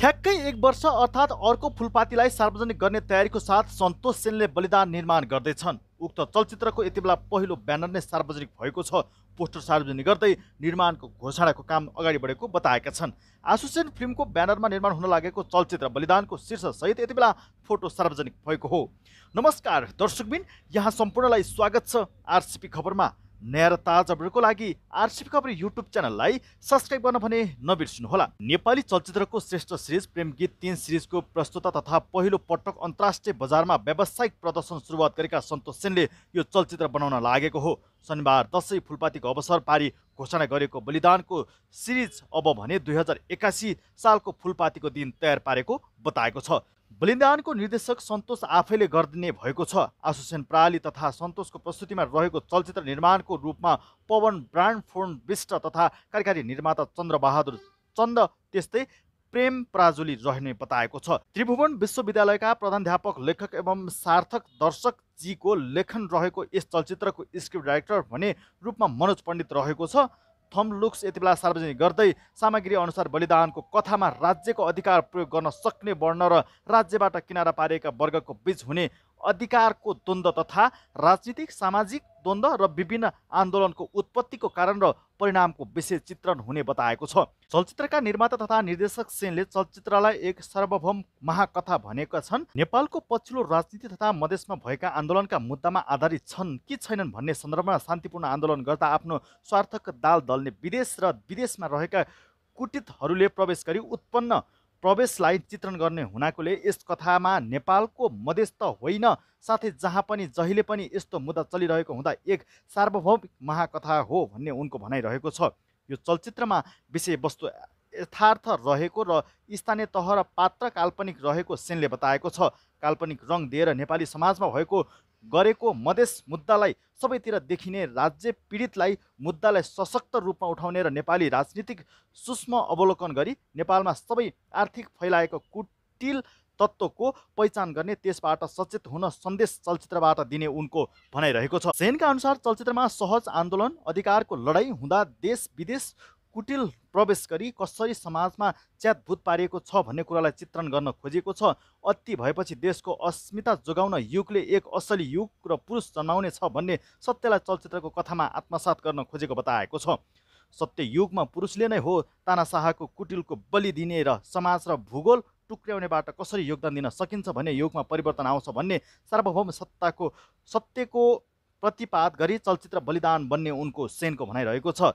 ठ्याक्कै एक वर्ष अर्थात् अर्को फुलपातीलाई सार्वजनिक गर्ने तयारीको साथ सन्तोष सेनले बलिदान निर्माण गर्दैछन् उक्त चलचित्रको यति बेला पहिलो ब्यानर नै सार्वजनिक भएको छ पोस्टर सार्वजनिक गर्दै निर्माणको घोषणाको काम अगाडि बढेको बताएका छन् आसुसेन फिल्मको ब्यानरमा निर्माण हुन लागेको चलचित्र बलिदानको शीर्षसहित यति बेला फोटो सार्वजनिक भएको हो नमस्कार दर्शकबिन यहाँ सम्पूर्णलाई स्वागत छ आरसिपी खबरमा नयाँ र ताजा अपडेटको लागि आरसिपी खबर युट्युब च्यानललाई सब्सक्राइब गर्न भने नबिर्सिनुहोला नेपाली चलचित्रको श्रेष्ठ सिरिज प्रेम गीत तिन सिरिजको प्रस्तुता तथा पहिलो पटक अन्तर्राष्ट्रिय बजारमा व्यावसायिक प्रदर्शन सुरुवात गरेका सन्तोष सेनले यो चलचित्र बनाउन लागेको हो शनिबार दसैँ फुलपातीको अवसर पारी घोषणा गरेको बलिदानको सिरिज अब भने दुई हजार एक्कासी सालको फुलपातीको दिन तयार पारेको बताएको छ बलिदानको निर्देशक सन्तोष आफैले गरिदिने भएको छ आसोसियन प्राली तथा सन्तोषको प्रस्तुतिमा रहेको चलचित्र निर्माणको रूपमा पवन ब्रान्ड फोन विष्ट तथा कार्यकारी निर्माता चन्द्रबहादुर चन्द त्यस्तै प्रेम प्राजुली रहने बताएको छ त्रिभुवन विश्वविद्यालयका प्रधानध्यापक लेखक एवं सार्थक दर्शक जीको लेखन रहेको यस चलचित्रको स्क्रिप्ट डाइरेक्टर भने रूपमा मनोज पण्डित रहेको छ थम लुक्स यति बेला सार्वजनिक गर्दै सामग्री अनुसार बलिदानको कथामा राज्यको अधिकार प्रयोग गर्न सक्ने वर्ण र राज्यबाट किनारा पारिएका वर्गको बीच हुने अधिकारको द्वन्द्व तथा राजनीतिक सामाजिक द्वन्द्व र विभिन्न आन्दोलनको उत्पत्तिको कारण र परिणामको विशेष चित्रण हुने बताएको छ चलचित्रका निर्माता तथा निर्देशक सेनले चलचित्रलाई एक सार्वभौम महाकथा भनेका छन् नेपालको पछिल्लो राजनीति तथा मधेसमा भएका आन्दोलनका मुद्दामा आधारित छन् कि छैनन् भन्ने सन्दर्भमा शान्तिपूर्ण आन्दोलन गर्दा आफ्नो स्वार्थक दाल दल्ने विदेश र विदेशमा रहेका कुटितहरूले प्रवेश गरी उत्पन्न प्रवेशलाई चित्रण गर्ने हुनाकोले यस कथामा नेपालको मधेस त होइन साथै जहाँ पनि जहिले पनि यस्तो मुद्दा चलिरहेको हुँदा एक सार्वभौमिक महाकथा हो भन्ने उनको भनाइरहेको छ यो चलचित्रमा विषयवस्तु यथार्थ रहेको र स्थानीय तह र पात्र काल्पनिक रहेको सेनले बताएको छ काल्पनिक रङ दिएर नेपाली समाजमा भएको गरेको मधेस मुद्दालाई सबैतिर देखिने राज्य पीडितलाई मुद्दालाई सशक्त रूपमा उठाउने र नेपाली राजनीतिक सूक्ष्म अवलोकन गरी नेपालमा सबै आर्थिक फैलाएको कुटिल तत्त्वको पहिचान गर्ने त्यसबाट सचेत हुन सन्देश चलचित्रबाट दिने उनको भनाइरहेको छ सेनका अनुसार चलचित्रमा सहज आन्दोलन अधिकारको लडाइँ हुँदा देश विदेश कुटिल प्रवेश गरी कसरी समाजमा भूत पारिएको छ भन्ने कुरालाई चित्रण गर्न खोजिएको छ अति भएपछि देशको अस्मिता जोगाउन युगले एक असली युग र पुरुष जन्माउने छ भन्ने सत्यलाई चलचित्रको कथामा आत्मसात गर्न खोजेको बताएको छ सत्य युगमा पुरुषले नै हो तानाशाहको कुटिलको बलि दिने र समाज र भूगोल टुक्र्याउनेबाट कसरी योगदान दिन सकिन्छ भन्ने युगमा परिवर्तन आउँछ भन्ने सार्वभौम सत्ताको सत्यको प्रतिपाद गरी चलचित्र बलिदान बन्ने उनको सेनको भनाइरहेको छ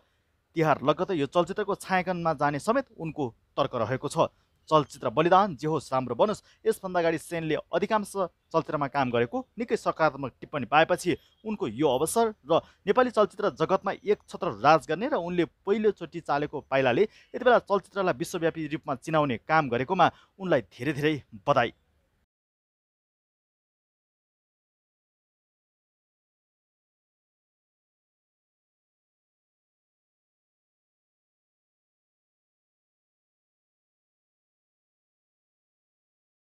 तिहार लगतै यो चलचित्रको छायाङ्कनमा जाने समेत उनको तर्क रहेको छ चलचित्र बलिदान जे होस् राम्रो बनोस् यसभन्दा अगाडि सेनले अधिकांश चलचित्रमा काम गरेको निकै सकारात्मक टिप्पणी पाएपछि उनको यो अवसर र नेपाली चलचित्र जगतमा एक छत्र राज गर्ने र उनले पहिलोचोटि चालेको पाइलाले यति बेला चलचित्रलाई विश्वव्यापी रूपमा चिनाउने काम गरेकोमा उनलाई धेरै धेरै बधाई